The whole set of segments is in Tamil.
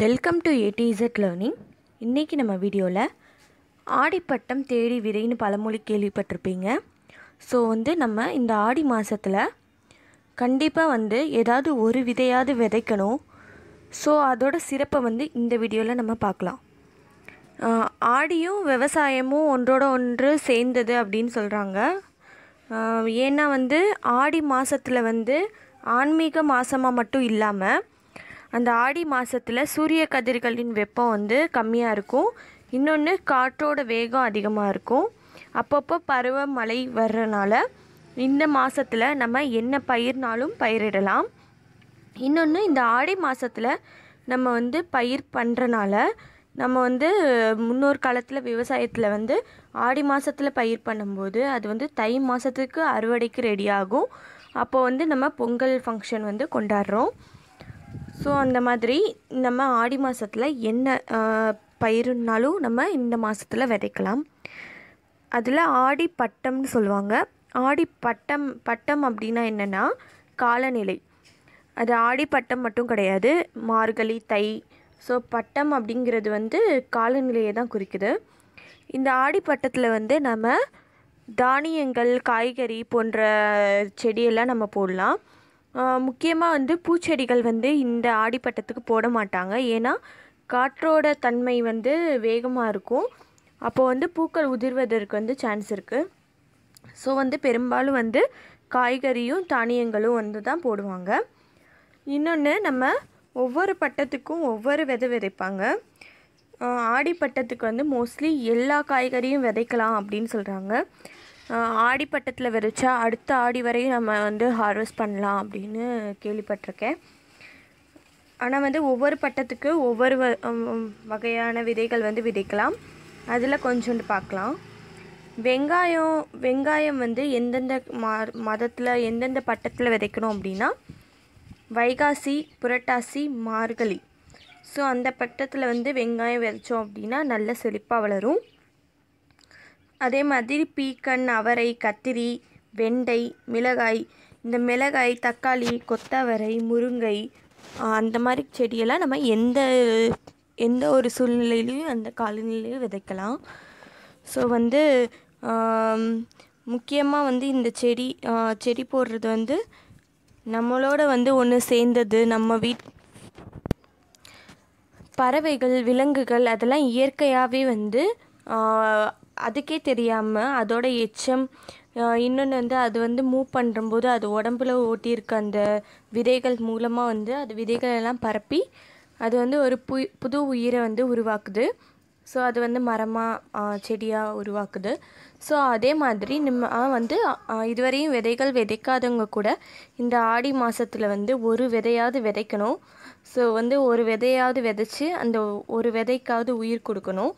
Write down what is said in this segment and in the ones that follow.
வெல்கம் டு ஏடிஇசட் லேர்னிங் இன்றைக்கி நம்ம வீடியோவில் ஆடிப்பட்டம் தேடி விரைன்னு பழமொழி கேள்விப்பட்டிருப்பீங்க ஸோ வந்து நம்ம இந்த ஆடி மாதத்தில் கண்டிப்பாக வந்து ஏதாவது ஒரு விதையாவது விதைக்கணும் ஸோ அதோட சிறப்பை வந்து இந்த வீடியோவில் நம்ம பார்க்கலாம் ஆடியும் விவசாயமும் ஒன்றோட ஒன்று சேர்ந்தது அப்படின்னு சொல்கிறாங்க ஏன்னா வந்து ஆடி மாதத்தில் வந்து ஆன்மீக மாதமாக மட்டும் இல்லாமல் அந்த ஆடி மாதத்தில் சூரிய கதிர்களின் வெப்பம் வந்து கம்மியாக இருக்கும் இன்னொன்று காற்றோட வேகம் அதிகமாக இருக்கும் அப்பப்போ பருவமழை வர்றனால இந்த மாதத்தில் நம்ம என்ன பயிர்னாலும் பயிரிடலாம் இன்னொன்று இந்த ஆடி மாதத்தில் நம்ம வந்து பயிர் பண்ணுறனால நம்ம வந்து முன்னோர் காலத்தில் விவசாயத்தில் வந்து ஆடி மாதத்தில் பயிர் பண்ணும்போது அது வந்து தை மாதத்துக்கு அறுவடைக்கு ரெடியாகும் அப்போ வந்து நம்ம பொங்கல் ஃபங்க்ஷன் வந்து கொண்டாடுறோம் ஸோ அந்த மாதிரி நம்ம ஆடி மாதத்தில் என்ன பயிருனாலும் நம்ம இந்த மாதத்தில் விதைக்கலாம் அதில் ஆடி பட்டம்னு சொல்லுவாங்க ஆடி பட்டம் பட்டம் அப்படின்னா என்னென்னா காலநிலை அது ஆடி பட்டம் மட்டும் கிடையாது மார்கழி தை ஸோ பட்டம் அப்படிங்கிறது வந்து காலநிலையை தான் குறிக்குது இந்த ஆடி பட்டத்தில் வந்து நம்ம தானியங்கள் காய்கறி போன்ற செடியெல்லாம் நம்ம போடலாம் முக்கியமாக வந்து பூச்செடிகள் வந்து இந்த ஆடிப்பட்டத்துக்கு போட மாட்டாங்க ஏன்னா காற்றோட தன்மை வந்து வேகமாக இருக்கும் அப்போது வந்து பூக்கள் உதிர்வதற்கு வந்து சான்ஸ் இருக்குது ஸோ வந்து பெரும்பாலும் வந்து காய்கறியும் தானியங்களும் வந்து தான் போடுவாங்க இன்னொன்று நம்ம ஒவ்வொரு பட்டத்துக்கும் ஒவ்வொரு விதை விதைப்பாங்க ஆடி பட்டத்துக்கு வந்து மோஸ்ட்லி எல்லா காய்கறியும் விதைக்கலாம் அப்படின்னு சொல்கிறாங்க ஆடிப்பட்டத்தில் விதைச்சா அடுத்த ஆடி வரையும் நம்ம வந்து ஹார்வெஸ்ட் பண்ணலாம் அப்படின்னு கேள்விப்பட்டிருக்கேன் ஆனால் வந்து ஒவ்வொரு பட்டத்துக்கு ஒவ்வொரு வகையான விதைகள் வந்து விதைக்கலாம் அதில் கொஞ்சோண்டு பார்க்கலாம் வெங்காயம் வெங்காயம் வந்து எந்தெந்த மா மதத்தில் எந்தெந்த பட்டத்தில் விதைக்கணும் அப்படின்னா வைகாசி புரட்டாசி மார்கழி ஸோ அந்த பட்டத்தில் வந்து வெங்காயம் விதைச்சோம் அப்படின்னா நல்ல செழிப்பாக வளரும் அதே மாதிரி பீக்கன் அவரை கத்திரி வெண்டை மிளகாய் இந்த மிளகாய் தக்காளி கொத்தவரை முருங்கை அந்த மாதிரி செடியெல்லாம் நம்ம எந்த எந்த ஒரு சூழ்நிலையிலையும் அந்த காலநிலையிலையும் விதைக்கலாம் ஸோ வந்து முக்கியமாக வந்து இந்த செடி செடி போடுறது வந்து நம்மளோட வந்து ஒன்று சேர்ந்தது நம்ம வீட் பறவைகள் விலங்குகள் அதெல்லாம் இயற்கையாகவே வந்து அதுக்கே தெரியாமல் அதோட எச்சம் இன்னொன்று வந்து அது வந்து மூவ் பண்ணுறம்போது அது உடம்புல ஓட்டியிருக்க அந்த விதைகள் மூலமாக வந்து அது விதைகள் எல்லாம் பரப்பி அது வந்து ஒரு பு புது உயிரை வந்து உருவாக்குது ஸோ அது வந்து மரமாக செடியாக உருவாக்குது ஸோ அதே மாதிரி நம்ம வந்து இதுவரையும் விதைகள் விதைக்காதவங்க கூட இந்த ஆடி மாதத்தில் வந்து ஒரு விதையாவது விதைக்கணும் ஸோ வந்து ஒரு விதையாவது விதைச்சி அந்த ஒரு விதைக்காவது உயிர் கொடுக்கணும்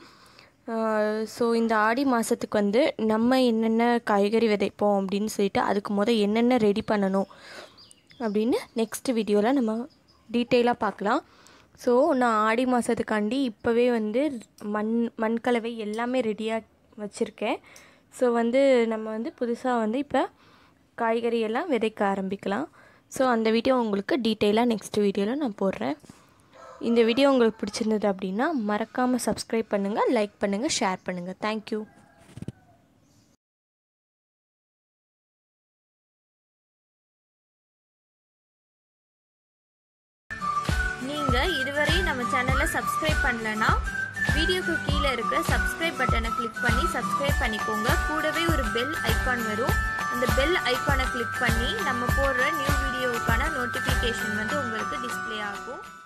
ஸோ இந்த ஆடி மாதத்துக்கு வந்து நம்ம என்னென்ன காய்கறி விதைப்போம் அப்படின்னு சொல்லிட்டு அதுக்கு முத என்னென்ன ரெடி பண்ணணும் அப்படின்னு நெக்ஸ்ட் வீடியோவில் நம்ம டீட்டெயிலாக பார்க்கலாம் ஸோ நான் ஆடி மாதத்துக்காண்டி இப்போவே வந்து மண் மண்கலவை எல்லாமே ரெடியாக வச்சுருக்கேன் ஸோ வந்து நம்ம வந்து புதுசாக வந்து இப்போ காய்கறியெல்லாம் விதைக்க ஆரம்பிக்கலாம் ஸோ அந்த வீடியோ உங்களுக்கு டீட்டெயிலாக நெக்ஸ்ட் வீடியோவில் நான் போடுறேன் இந்த வீடியோ உங்களுக்கு பிடிச்சிருந்தது அப்படின்னா மறக்காமல் சப்ஸ்கிரைப் பண்ணுங்கள் லைக் பண்ணுங்கள் ஷேர் பண்ணுங்கள் தேங்க்யூ நீங்கள் இதுவரையும் நம்ம சேனலை சப்ஸ்கிரைப் பண்ணலன்னா வீடியோக்கு கீழே இருக்கிற சப்ஸ்கிரைப் பட்டனை கிளிக் பண்ணி சப்ஸ்கிரைப் பண்ணிக்கோங்க கூடவே ஒரு பெல் ஐக்கான் வரும் அந்த பெல் ஐக்கானை கிளிக் பண்ணி நம்ம போடுற நியூ வீடியோவுக்கான நோட்டிஃபிகேஷன் வந்து உங்களுக்கு டிஸ்பிளே ஆகும்